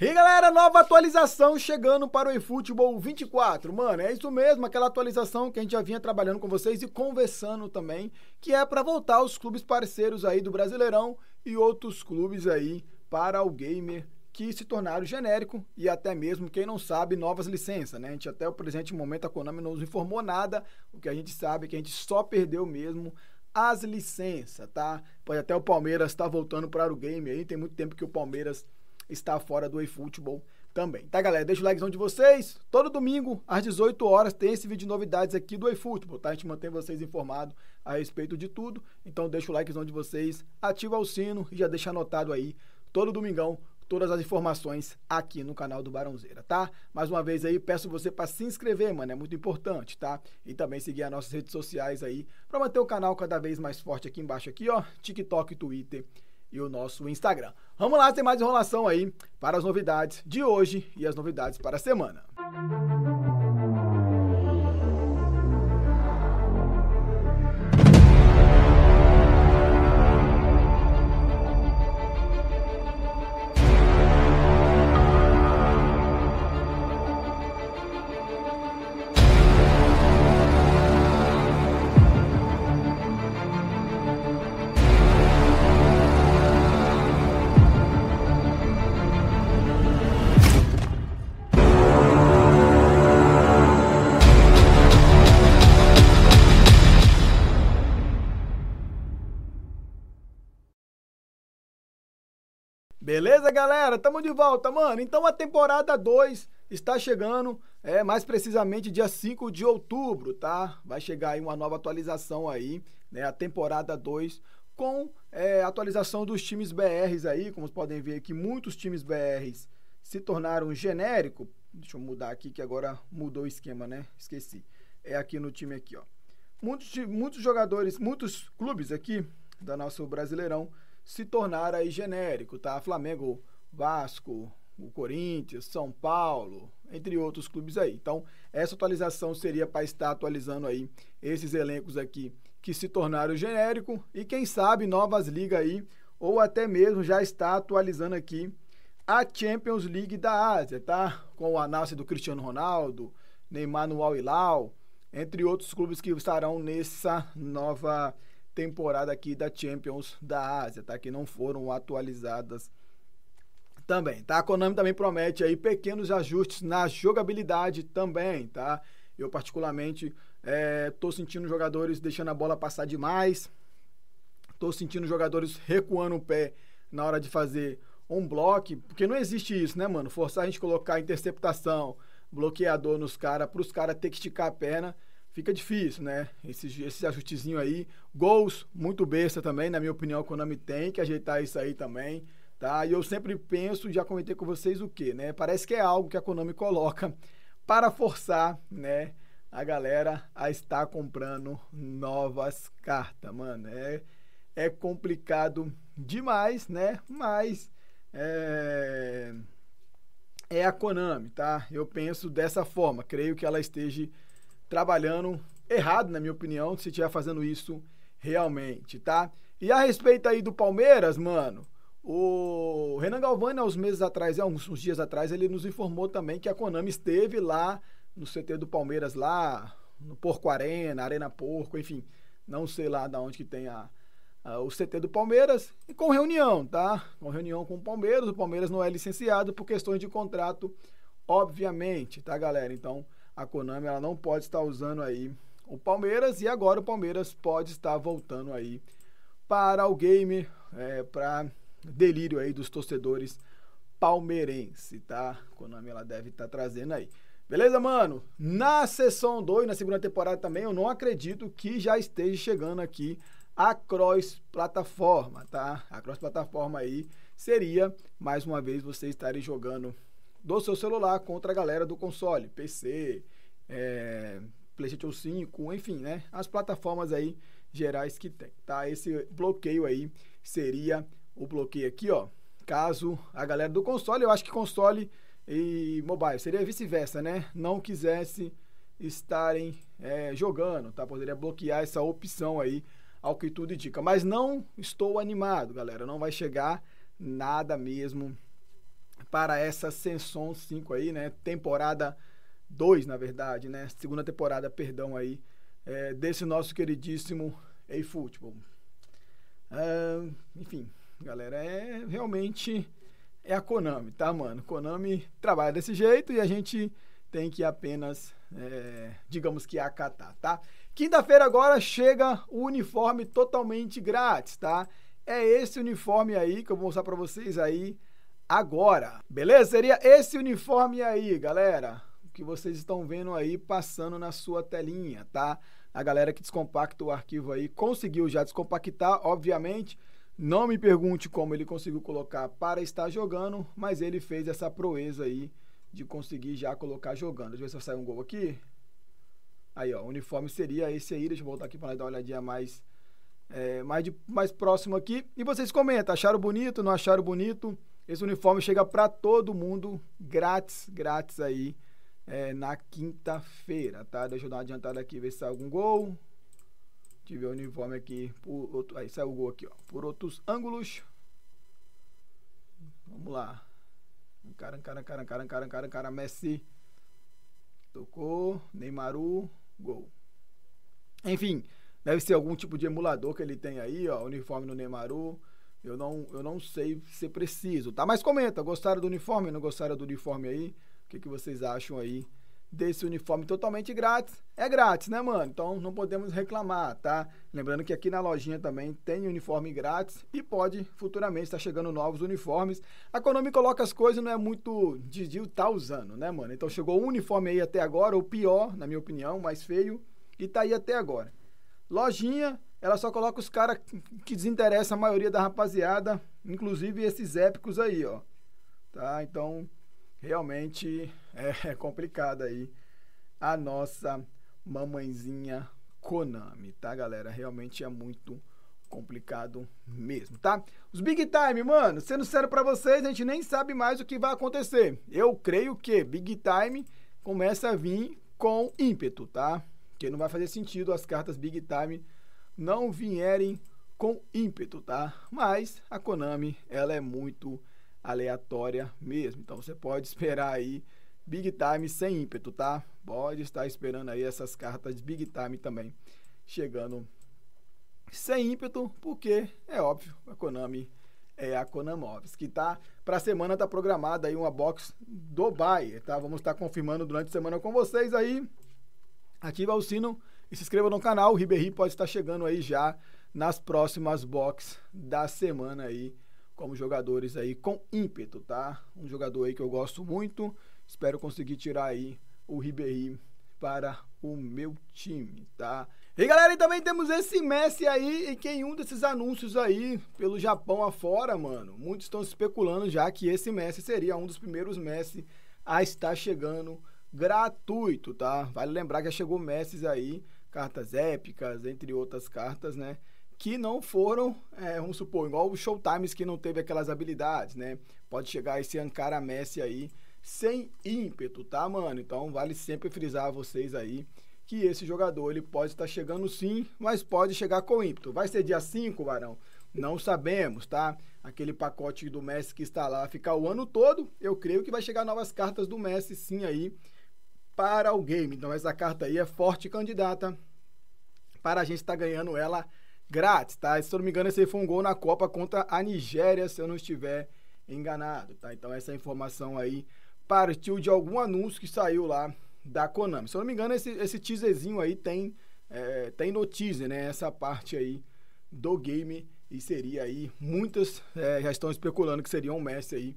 E galera, nova atualização chegando para o eFootball 24. Mano, é isso mesmo, aquela atualização que a gente já vinha trabalhando com vocês e conversando também, que é para voltar os clubes parceiros aí do Brasileirão e outros clubes aí para o gamer que se tornaram genérico e até mesmo quem não sabe novas licenças, né? A gente até o presente momento a Konami não nos informou nada, o que a gente sabe é que a gente só perdeu mesmo as licenças, tá? Pode até o Palmeiras estar tá voltando para o game aí, tem muito tempo que o Palmeiras está fora do eFootball também. Tá, galera? Deixa o likezão de vocês. Todo domingo, às 18 horas, tem esse vídeo de novidades aqui do eFootball, tá? A gente mantém vocês informados a respeito de tudo. Então, deixa o likezão de vocês, ativa o sino e já deixa anotado aí, todo domingão, todas as informações aqui no canal do Barãozeira, tá? Mais uma vez aí, peço você para se inscrever, mano, é muito importante, tá? E também seguir as nossas redes sociais aí, para manter o canal cada vez mais forte aqui embaixo aqui, ó, TikTok, Twitter e o nosso Instagram. Vamos lá, tem mais enrolação aí para as novidades de hoje e as novidades para a semana. Música Beleza, galera? Tamo de volta, mano. Então a temporada 2 está chegando, é mais precisamente dia 5 de outubro, tá? Vai chegar aí uma nova atualização aí, né? A temporada 2 com é, atualização dos times BRs aí, como vocês podem ver aqui, muitos times BRs se tornaram genérico. Deixa eu mudar aqui que agora mudou o esquema, né? Esqueci. É aqui no time aqui, ó. Muitos, muitos jogadores, muitos clubes aqui da nosso Brasileirão se tornar aí genérico, tá? Flamengo, Vasco, o Corinthians, São Paulo, entre outros clubes aí. Então, essa atualização seria para estar atualizando aí esses elencos aqui que se tornaram genérico e quem sabe novas ligas aí ou até mesmo já está atualizando aqui a Champions League da Ásia, tá? Com o análise do Cristiano Ronaldo, Neymar no Al Hilal, entre outros clubes que estarão nessa nova temporada aqui da Champions da Ásia, tá? Que não foram atualizadas também, tá? A Konami também promete aí pequenos ajustes na jogabilidade também, tá? Eu particularmente é, tô sentindo jogadores deixando a bola passar demais, tô sentindo jogadores recuando o pé na hora de fazer um bloco, porque não existe isso, né, mano? Forçar a gente colocar interceptação, bloqueador nos caras, para os caras ter que esticar a perna fica difícil, né? Esses, ajustezinho aí. Gols, muito besta também, na minha opinião, a Konami tem que ajeitar isso aí também. Tá? E eu sempre penso, já comentei com vocês o que, né? Parece que é algo que a Konami coloca para forçar, né? A galera a estar comprando novas cartas, mano. É, é complicado demais, né? Mas é, é a Konami, tá? Eu penso dessa forma. Creio que ela esteja trabalhando errado, na minha opinião, se estiver fazendo isso realmente, tá? E a respeito aí do Palmeiras, mano, o Renan Galvani, há uns meses atrás, há uns, dias atrás, ele nos informou também que a Konami esteve lá no CT do Palmeiras, lá no Porco Arena, Arena Porco, enfim, não sei lá da onde que tem a, a, o CT do Palmeiras, e com reunião, tá? Com reunião com o Palmeiras, o Palmeiras não é licenciado por questões de contrato, obviamente, tá, galera? Então, a Konami ela não pode estar usando aí o Palmeiras e agora o Palmeiras pode estar voltando aí para o game, é, para delírio aí dos torcedores palmeirense, tá? Konami ela deve estar trazendo aí. Beleza, mano? Na sessão 2, na segunda temporada também, eu não acredito que já esteja chegando aqui a cross plataforma, tá? A cross plataforma aí seria mais uma vez vocês estarem jogando do seu celular contra a galera do console, PC, é, PlayStation 5, enfim, né? As plataformas aí gerais que tem, tá? Esse bloqueio aí seria o bloqueio aqui, ó. Caso a galera do console, eu acho que console e mobile, seria vice-versa, né? Não quisesse estarem é, jogando, tá? Poderia bloquear essa opção aí, ao que tudo indica. Mas não estou animado, galera. Não vai chegar nada mesmo para essa Senson 5 aí, né? Temporada 2, na verdade, né? Segunda temporada, perdão aí, é, desse nosso queridíssimo eFootball. Uh, enfim, galera, é realmente é a Konami, tá, mano? Konami trabalha desse jeito e a gente tem que apenas, é, digamos que acatar, tá? Quinta-feira agora chega o uniforme totalmente grátis, tá? É esse uniforme aí que eu vou mostrar para vocês aí agora. Beleza? Seria esse uniforme aí, galera, O que vocês estão vendo aí passando na sua telinha, tá? A galera que descompacta o arquivo aí conseguiu já descompactar, obviamente. Não me pergunte como ele conseguiu colocar para estar jogando, mas ele fez essa proeza aí de conseguir já colocar jogando. Deixa eu ver se sai sair um gol aqui. Aí, ó, o uniforme seria esse aí. Deixa eu voltar aqui para dar uma olhadinha mais, é, mais, de, mais próximo aqui. E vocês comentam, acharam bonito, não acharam bonito? Esse uniforme chega para todo mundo grátis, grátis aí é, na quinta-feira, tá? Deixa eu dar uma adiantada aqui, ver se sai algum gol. Tive o uniforme aqui, por outro, aí saiu o gol aqui, ó, por outros ângulos. Vamos lá. Cara, cara, cara, cara, cara, cara, cara, Messi. Tocou, Neymaru, gol. Enfim, deve ser algum tipo de emulador que ele tem aí, ó, uniforme no Neymaru. Eu não, eu não sei ser preciso, tá? Mas comenta, gostaram do uniforme? Não gostaram do uniforme aí? O que, que vocês acham aí desse uniforme totalmente grátis? É grátis, né, mano? Então não podemos reclamar, tá? Lembrando que aqui na lojinha também tem uniforme grátis e pode futuramente estar tá chegando novos uniformes. A Konami coloca as coisas, não é muito de, de tá usando, né, mano? Então chegou um uniforme aí até agora, o pior, na minha opinião, mais feio, e tá aí até agora. Lojinha ela só coloca os caras que desinteressa a maioria da rapaziada, inclusive esses épicos aí, ó. Tá? Então, realmente é, é aí a nossa mamãezinha Konami, tá, galera? Realmente é muito complicado mesmo, tá? Os Big Time, mano, sendo sério para vocês, a gente nem sabe mais o que vai acontecer. Eu creio que Big Time começa a vir com ímpeto, tá? Que não vai fazer sentido as cartas Big Time não vierem com ímpeto, tá? Mas a Konami, ela é muito aleatória mesmo. Então você pode esperar aí Big Time sem ímpeto, tá? Pode estar esperando aí essas cartas Big Time também chegando sem ímpeto, porque é óbvio, a Konami é a que tá? Para a semana tá programada aí uma box do Bayer, tá? Vamos estar confirmando durante a semana com vocês aí. Ativa o sino e se inscreva no canal, o Ribeirinho pode estar chegando aí já nas próximas box da semana aí, como jogadores aí com ímpeto, tá? Um jogador aí que eu gosto muito, espero conseguir tirar aí o Ribeirinho para o meu time, tá? E galera, e também temos esse Messi aí, e quem um desses anúncios aí, pelo Japão afora, mano, muitos estão especulando já que esse Messi seria um dos primeiros Messi a estar chegando gratuito, tá? Vale lembrar que já chegou Messi aí cartas épicas, entre outras cartas, né? Que não foram, é, vamos supor, igual o Showtimes que não teve aquelas habilidades, né? Pode chegar esse Ankara Messi aí sem ímpeto, tá, mano? Então vale sempre frisar a vocês aí que esse jogador ele pode estar chegando sim, mas pode chegar com ímpeto. Vai ser dia 5, Varão? Não sabemos, tá? Aquele pacote do Messi que está lá ficar o ano todo, eu creio que vai chegar novas cartas do Messi sim aí para o game. Então essa carta aí é forte candidata para a gente estar tá ganhando ela grátis, tá? Se eu não me engano, esse foi um gol na Copa contra a Nigéria, se eu não estiver enganado, tá? Então essa informação aí partiu de algum anúncio que saiu lá da Konami. Se eu não me engano, esse, esse teaserzinho aí tem, é, tem notícia, né? Essa parte aí do game e seria aí, muitas é, já estão especulando que seria um Messi aí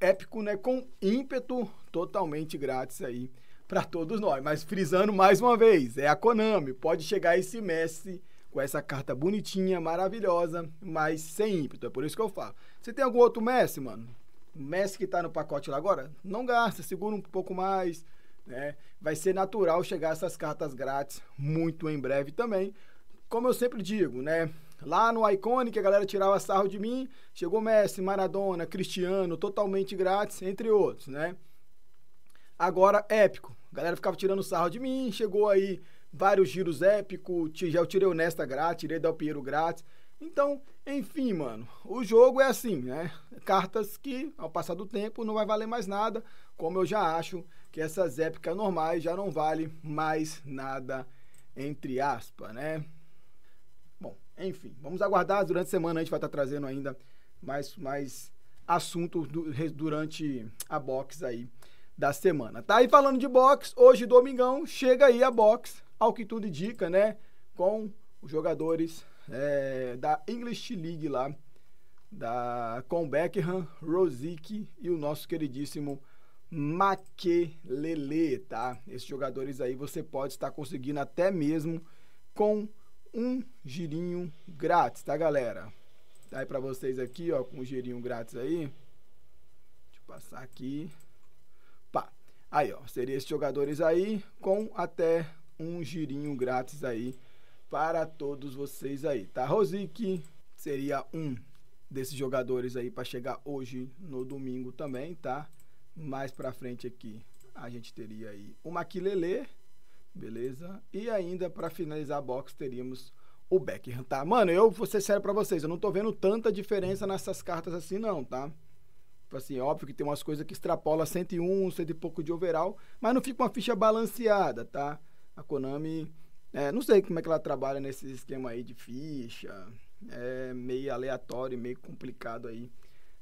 épico, né? Com ímpeto totalmente grátis aí para todos nós. Mas frisando mais uma vez, é a Konami. Pode chegar esse Messi com essa carta bonitinha, maravilhosa, mas sem ímpeto. É por isso que eu falo. Você tem algum outro Messi, mano? O Messi que tá no pacote lá agora? Não gasta, segura um pouco mais. Né? Vai ser natural chegar essas cartas grátis muito em breve também. Como eu sempre digo, né? Lá no Iconic a galera tirava sarro de mim. Chegou Messi, Maradona, Cristiano, totalmente grátis, entre outros, né? Agora épico. A galera ficava tirando sarro de mim, chegou aí vários giros épicos, já eu tirei o Nesta grátis, tirei Del Piero grátis. Então, enfim, mano, o jogo é assim, né? Cartas que, ao passar do tempo, não vai valer mais nada, como eu já acho que essas épicas normais já não valem mais nada, entre aspas, né? Bom, enfim, vamos aguardar. Durante a semana a gente vai estar tá trazendo ainda mais, mais assuntos durante a box aí da semana, tá? E falando de boxe, hoje domingão chega aí a boxe, ao que tudo indica, né? Com os jogadores é, da English League lá, da, com Beckham, Rosick e o nosso queridíssimo Maquelele, tá? Esses jogadores aí você pode estar conseguindo até mesmo com um girinho grátis, tá, galera? Tá aí para vocês aqui, ó, com um girinho grátis aí. Deixa eu passar aqui. Aí, ó, seria esses jogadores aí com até um girinho grátis aí para todos vocês aí, tá? Rosic seria um desses jogadores aí para chegar hoje no domingo também, tá? Mais para frente aqui a gente teria aí o Maquilele, beleza? E ainda para finalizar a box teríamos o Beckham, tá? Mano, eu vou ser sério para vocês, eu não tô vendo tanta diferença nessas cartas assim não, tá? Tipo assim, óbvio que tem umas coisas que extrapola 101, 100 e pouco de overall, mas não fica uma ficha balanceada, tá? A Konami, é, não sei como é que ela trabalha nesse esquema aí de ficha, é meio aleatório, meio complicado aí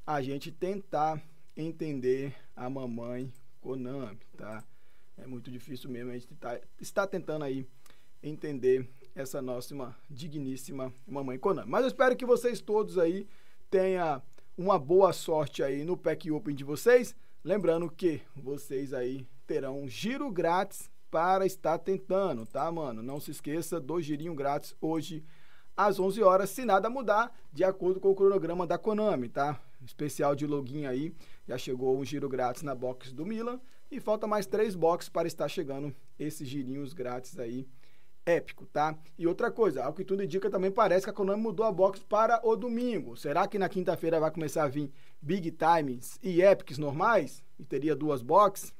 a gente tentar entender a mamãe Konami, tá? É muito difícil mesmo, a gente tá, está tentando aí entender essa nossa digníssima mamãe Konami. Mas eu espero que vocês todos aí tenham uma boa sorte aí no pack Open de vocês. Lembrando que vocês aí terão um giro grátis para estar tentando, tá, mano? Não se esqueça do girinho grátis hoje às 11 horas, se nada mudar, de acordo com o cronograma da Konami, tá? Especial de login aí, já chegou um giro grátis na box do Milan e falta mais três boxes para estar chegando esses girinhos grátis aí épico, tá? E outra coisa, ao que tudo indica também parece que a Konami mudou a box para o domingo. Será que na quinta-feira vai começar a vir Big Times e Epics normais? E teria duas boxes?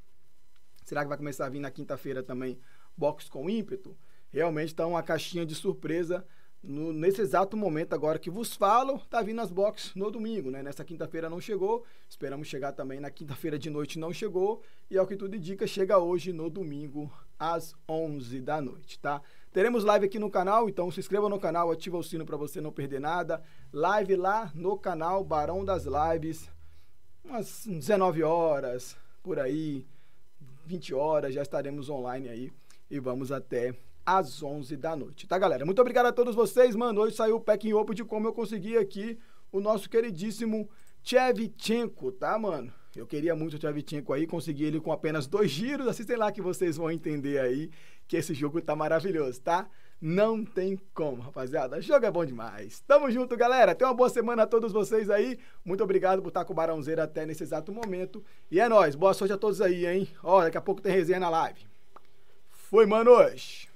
Será que vai começar a vir na quinta-feira também box com ímpeto? Realmente está uma caixinha de surpresa no, nesse exato momento agora que vos falo, tá vindo as boxes no domingo, né? Nessa quinta-feira não chegou, esperamos chegar também na quinta-feira de noite não chegou, e ao que tudo indica, chega hoje no domingo às 11 da noite, tá? Teremos live aqui no canal, então se inscreva no canal, ativa o sino para você não perder nada. Live lá no canal Barão das Lives, umas 19 horas por aí, 20 horas, já estaremos online aí e vamos até às 11 da noite, tá galera? Muito obrigado a todos vocês, mano. Hoje saiu o packing open de como eu consegui aqui o nosso queridíssimo Chevchenko, tá, mano? Eu queria muito o Tchavchenko aí, consegui ele com apenas dois giros. Assistem lá que vocês vão entender aí que esse jogo tá maravilhoso, tá? Não tem como, rapaziada. Jogo é bom demais. Tamo junto, galera. Tenha uma boa semana a todos vocês aí. Muito obrigado por estar com o Barãozeiro até nesse exato momento. E é nóis. Boa sorte a todos aí, hein? Ó, daqui a pouco tem resenha na live. Fui, hoje.